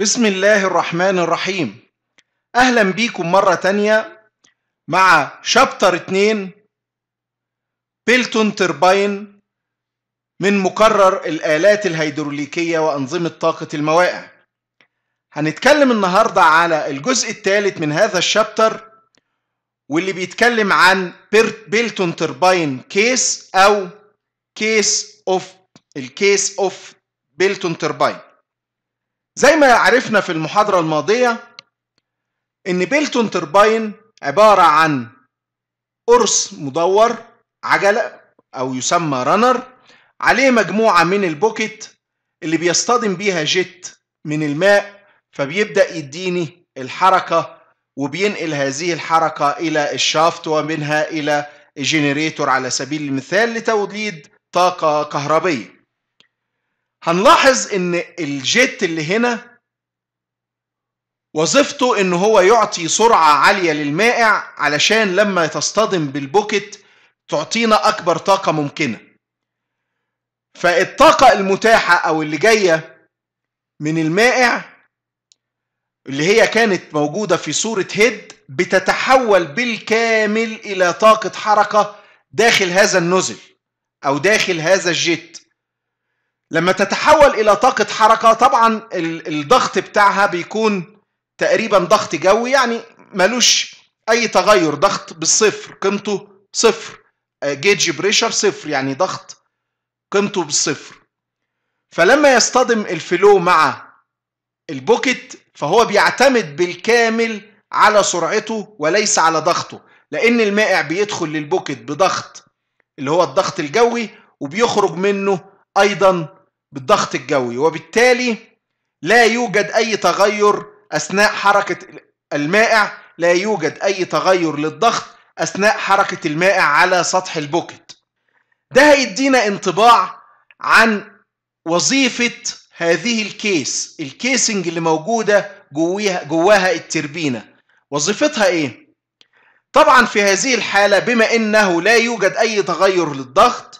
بسم الله الرحمن الرحيم أهلا بيكم مرة تانية مع شابتر 2 بيلتون ترباين من مقرر الآلات الهيدروليكية وأنظمة طاقة الموائع هنتكلم النهاردة على الجزء الثالث من هذا الشابتر واللي بيتكلم عن بيلتون ترباين كيس أو كيس أوف الكيس أوف بيلتون ترباين زي ما عرفنا في المحاضرة الماضية إن بيلتون ترباين عبارة عن قرص مدور عجلة أو يسمى رانر عليه مجموعة من البوكت اللي بيصطدم بيها جيت من الماء فبيبدأ يديني الحركة وبينقل هذه الحركة إلى الشافت ومنها إلى جنريتور على سبيل المثال لتوليد طاقة كهربية هنلاحظ ان الجيت اللي هنا وظيفته ان هو يعطي سرعة عالية للمائع علشان لما تصطدم بالبوكت تعطينا اكبر طاقة ممكنة فالطاقة المتاحة او اللي جاية من المائع اللي هي كانت موجودة في صورة هيد بتتحول بالكامل الى طاقة حركة داخل هذا النزل او داخل هذا الجيت لما تتحول الى طاقه حركه طبعا الضغط بتاعها بيكون تقريبا ضغط جوي يعني ملوش اي تغير ضغط بالصفر قيمته صفر جيج آه، بريشر صفر يعني ضغط قيمته بالصفر فلما يصطدم الفلو مع البوكيت فهو بيعتمد بالكامل على سرعته وليس على ضغطه لان المائع بيدخل للبوكيت بضغط اللي هو الضغط الجوي وبيخرج منه ايضا بالضغط الجوي وبالتالي لا يوجد أي تغير أثناء حركة المائع لا يوجد أي تغير للضغط أثناء حركة المائع على سطح البوكت ده هيدينا انطباع عن وظيفة هذه الكيس الكيسنج اللي موجودة جواها, جواها التربينة وظيفتها ايه؟ طبعا في هذه الحالة بما انه لا يوجد اي تغير للضغط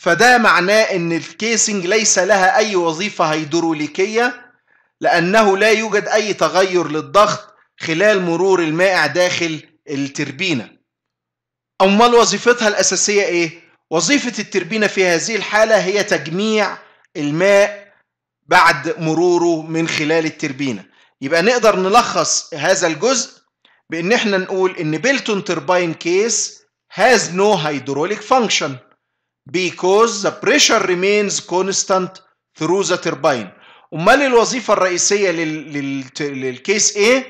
فده معناه ان الكيسنج ليس لها اي وظيفة هيدروليكية لانه لا يوجد اي تغير للضغط خلال مرور المائع داخل التربينة امال وظيفتها الاساسية ايه؟ وظيفة التربينة في هذه الحالة هي تجميع الماء بعد مروره من خلال التربينة يبقى نقدر نلخص هذا الجزء بان احنا نقول ان بيلتون تربين كيس has no hydraulic function because the pressure remains constant through the turbine امال الوظيفه الرئيسيه للكيس A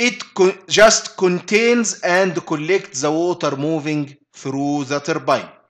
it just contains and collects the water moving through the turbine